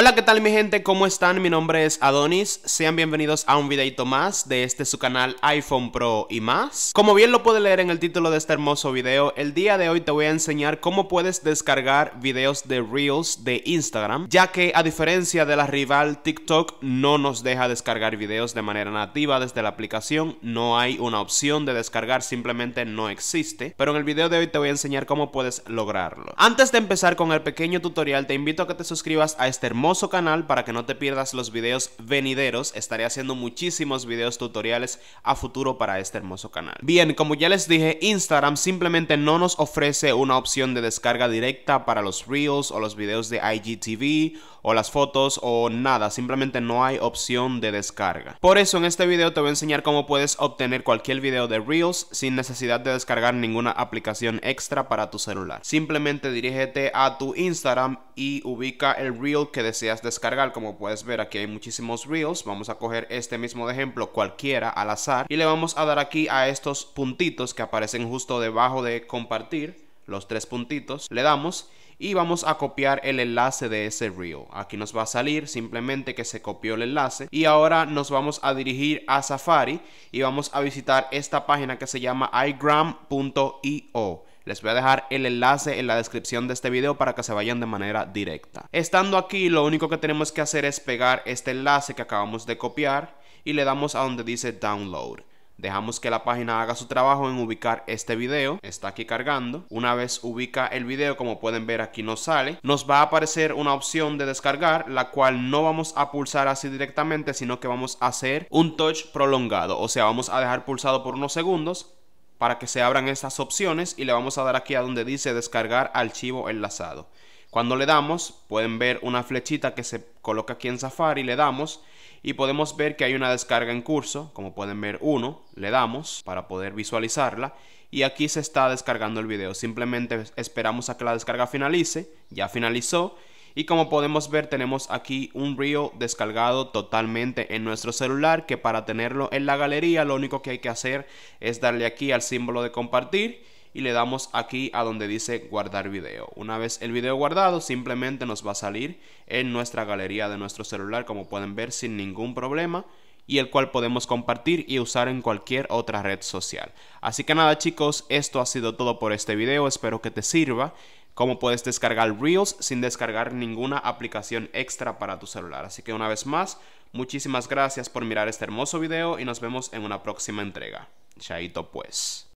Hola, ¿qué tal mi gente? ¿Cómo están? Mi nombre es Adonis. Sean bienvenidos a un videito más de este su canal iPhone Pro y más. Como bien lo puede leer en el título de este hermoso video, el día de hoy te voy a enseñar cómo puedes descargar videos de Reels de Instagram, ya que a diferencia de la rival TikTok no nos deja descargar videos de manera nativa desde la aplicación, no hay una opción de descargar, simplemente no existe, pero en el video de hoy te voy a enseñar cómo puedes lograrlo. Antes de empezar con el pequeño tutorial, te invito a que te suscribas a este hermoso canal para que no te pierdas los videos venideros. Estaré haciendo muchísimos videos tutoriales a futuro para este hermoso canal. Bien, como ya les dije, Instagram simplemente no nos ofrece una opción de descarga directa para los Reels o los videos de IGTV o las fotos o nada. Simplemente no hay opción de descarga. Por eso en este video te voy a enseñar cómo puedes obtener cualquier video de Reels sin necesidad de descargar ninguna aplicación extra para tu celular. Simplemente dirígete a tu Instagram y ubica el Reel que deseas descargar como puedes ver aquí hay muchísimos reels vamos a coger este mismo de ejemplo cualquiera al azar y le vamos a dar aquí a estos puntitos que aparecen justo debajo de compartir los tres puntitos le damos y vamos a copiar el enlace de ese reel. Aquí nos va a salir simplemente que se copió el enlace y ahora nos vamos a dirigir a Safari y vamos a visitar esta página que se llama igram.io. Les voy a dejar el enlace en la descripción de este video para que se vayan de manera directa. Estando aquí, lo único que tenemos que hacer es pegar este enlace que acabamos de copiar y le damos a donde dice Download. Dejamos que la página haga su trabajo en ubicar este video. Está aquí cargando. Una vez ubica el video, como pueden ver aquí nos sale, nos va a aparecer una opción de descargar, la cual no vamos a pulsar así directamente, sino que vamos a hacer un touch prolongado. O sea, vamos a dejar pulsado por unos segundos para que se abran esas opciones y le vamos a dar aquí a donde dice descargar archivo enlazado. Cuando le damos, pueden ver una flechita que se coloca aquí en Safari, le damos y podemos ver que hay una descarga en curso, como pueden ver uno, le damos para poder visualizarla y aquí se está descargando el video, simplemente esperamos a que la descarga finalice, ya finalizó y como podemos ver tenemos aquí un río descargado totalmente en nuestro celular que para tenerlo en la galería lo único que hay que hacer es darle aquí al símbolo de compartir y le damos aquí a donde dice guardar video. Una vez el video guardado simplemente nos va a salir en nuestra galería de nuestro celular como pueden ver sin ningún problema y el cual podemos compartir y usar en cualquier otra red social. Así que nada chicos, esto ha sido todo por este video, espero que te sirva cómo puedes descargar Reels sin descargar ninguna aplicación extra para tu celular. Así que una vez más, muchísimas gracias por mirar este hermoso video y nos vemos en una próxima entrega. Chaito pues.